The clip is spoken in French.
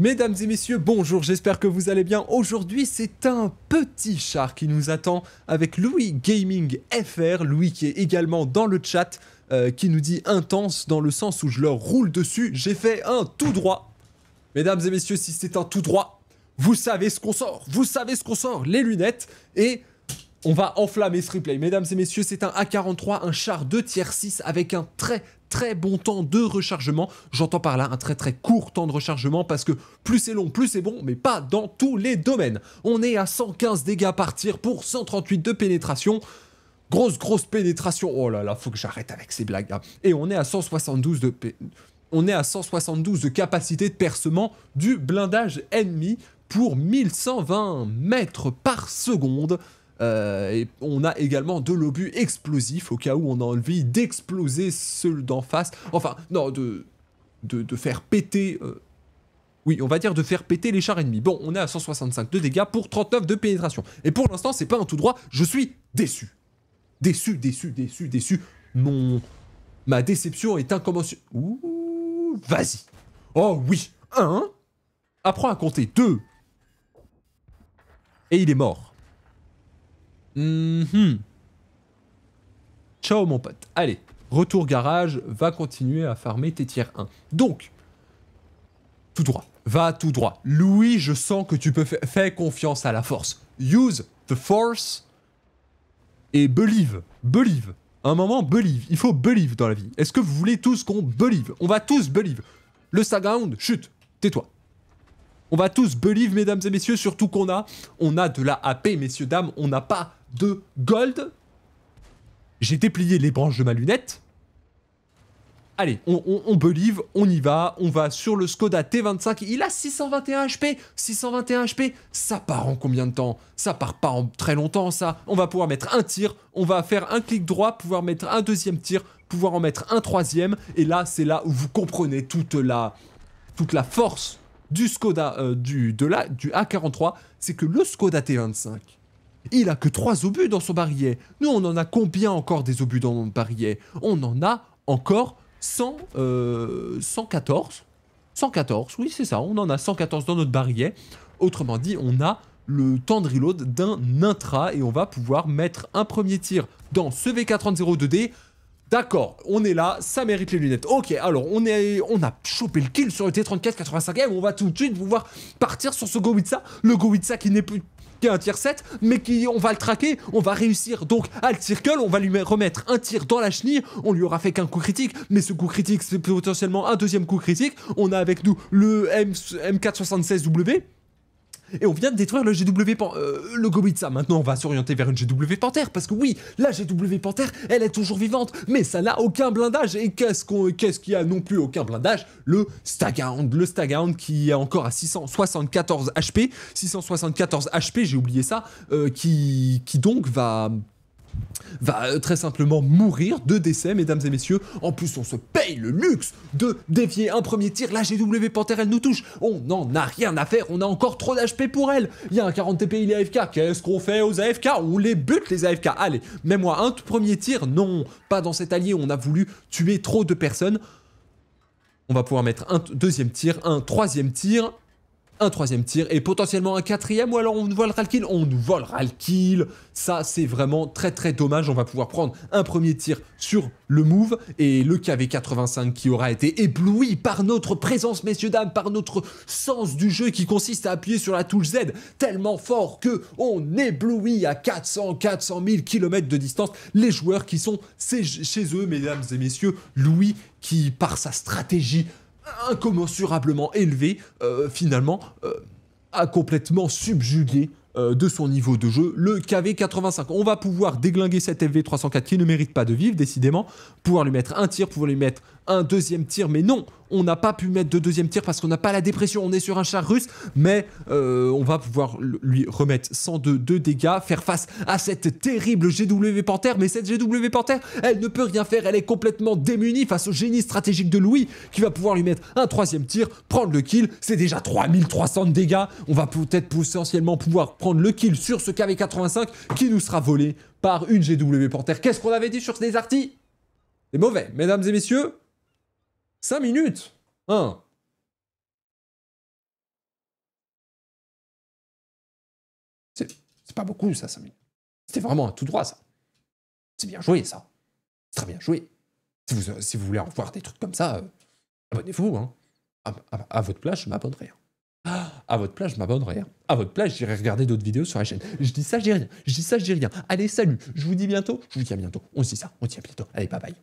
Mesdames et messieurs, bonjour, j'espère que vous allez bien. Aujourd'hui, c'est un petit char qui nous attend avec Louis Gaming FR, Louis qui est également dans le chat, euh, qui nous dit intense dans le sens où je leur roule dessus. J'ai fait un tout droit. Mesdames et messieurs, si c'est un tout droit, vous savez ce qu'on sort, vous savez ce qu'on sort, les lunettes. Et on va enflammer ce replay. Mesdames et messieurs, c'est un A43, un char de tiers 6 avec un très très bon temps de rechargement. J'entends par là un très très court temps de rechargement parce que plus c'est long, plus c'est bon, mais pas dans tous les domaines. On est à 115 dégâts par tir pour 138 de pénétration. Grosse grosse pénétration. Oh là là, faut que j'arrête avec ces blagues. Là. Hein. Et on est à 172 de on est à 172 de capacité de percement du blindage ennemi pour 1120 mètres par seconde. Euh, et on a également de l'obus explosif au cas où on a envie d'exploser Celui d'en face. Enfin, non, de, de, faire péter... Euh, oui, on va dire de faire péter les chars ennemis. Bon, on est à 165 de dégâts pour 39 de pénétration. Et pour l'instant, c'est pas un tout droit. Je suis déçu. Déçu, déçu, déçu, déçu. Mon... Ma déception est incommensurable. Ouh, vas-y. Oh oui, 1. Apprends à compter 2. Et il est mort. Mhm. Ciao mon pote. Allez, retour garage, va continuer à farmer tes tiers 1. Donc, tout droit. Va tout droit. Louis, je sens que tu peux faire confiance à la force. Use the force et believe. Believe. Un moment, believe. Il faut believe dans la vie. Est-ce que vous voulez tous qu'on believe On va tous believe. Le Sagaound, chut, tais-toi. On va tous believe, mesdames et messieurs, surtout qu'on a, on a de la AP, messieurs, dames, on n'a pas de gold. J'ai déplié les branches de ma lunette. Allez, on, believe, on y va, on va sur le Skoda T25, il a 621 HP, 621 HP, ça part en combien de temps Ça part pas en très longtemps ça, on va pouvoir mettre un tir, on va faire un clic droit, pouvoir mettre un deuxième tir, pouvoir en mettre un troisième, et là c'est là où vous comprenez toute la, toute la force du Skoda, euh, du, de du A43, c'est que le Skoda T25, il a que trois obus dans son barillet. Nous, on en a combien encore des obus dans notre barillet On en a encore 100, 114. 114, oui, c'est ça. On en a 114 dans notre barillet. Autrement dit, on a le temps de reload d'un intra et on va pouvoir mettre un premier tir dans ce vk 4302 d D'accord, on est là, ça mérite les lunettes. Ok, alors on, est, on a chopé le kill sur le T34 85M, on va tout de suite pouvoir partir sur ce Goitza, le Goitza qui n'est plus qu'un tir 7, mais qui, on va le traquer, on va réussir donc à le circle, on va lui remettre un tir dans la chenille, on lui aura fait qu'un coup critique, mais ce coup critique c'est potentiellement un deuxième coup critique, on a avec nous le M, M476W, et on vient de détruire le GW Pan euh, le Gobitza, Maintenant, on va s'orienter vers une GW Panther parce que oui, la GW Panther, elle est toujours vivante, mais ça n'a aucun blindage. Et qu'est-ce qu'on, qu'est-ce qu'il y a non plus aucun blindage Le Staghound, le Staghound qui est encore à 674 HP, 674 HP, j'ai oublié ça, euh, qui, qui donc va va euh, très simplement mourir de décès, mesdames et messieurs. En plus, on se paye le luxe de dévier un premier tir. La GW Panther, elle nous touche. On n'en a rien à faire. On a encore trop d'HP pour elle. Il y a un 40 TP, il est AFK. Qu'est-ce qu'on fait aux AFK On les bute, les AFK. Allez, mets-moi un tout premier tir. Non, pas dans cet allié. On a voulu tuer trop de personnes. On va pouvoir mettre un deuxième tir, un troisième tir, un troisième tir et potentiellement un quatrième ou alors on nous volera le kill. On nous volera le kill. Ça, c'est vraiment très très dommage. On va pouvoir prendre un premier tir sur le move et le KV85 qui aura été ébloui par notre présence, messieurs, dames, par notre sens du jeu qui consiste à appuyer sur la touche Z tellement fort que on éblouit à 400, 400 000 km de distance les joueurs qui sont chez eux, mesdames et messieurs. Louis qui, par sa stratégie, incommensurablement élevé, euh, finalement, euh, a complètement subjugué euh, de son niveau de jeu le KV85. On va pouvoir déglinguer cet FV304 qui ne mérite pas de vivre, décidément, pouvoir lui mettre un tir, pouvoir lui mettre un deuxième tir, mais non, on n'a pas pu mettre de deuxième tir parce qu'on n'a pas la dépression, on est sur un char russe, mais euh, on va pouvoir lui remettre 102 dégâts, faire face à cette terrible GW Panther, mais cette GW Panther, elle ne peut rien faire, elle est complètement démunie face au génie stratégique de Louis, qui va pouvoir lui mettre un troisième tir, prendre le kill, c'est déjà 3300 de dégâts, on va peut-être potentiellement pouvoir prendre le kill sur ce KV-85 qui nous sera volé par une GW Panther. Qu'est-ce qu'on avait dit sur ces artis C'est mauvais, mesdames et messieurs 5 minutes Hein C'est pas beaucoup, ça, 5 minutes. C'était vraiment un tout droit, ça. C'est bien joué, ça. C'est très bien joué. Si vous, voulez en voir des trucs comme ça, euh, abonnez-vous. Hein. hein. À, votre place, je m'abonnerai. À votre place, je m'abonnerai. À votre place, j'irai regarder d'autres vidéos sur la chaîne. Je dis ça, dis rien. Je dis ça, dis rien. Allez, salut. Je vous dis bientôt. Je vous dis à bientôt. On se dit ça. On se dit à bientôt. Allez, bye bye.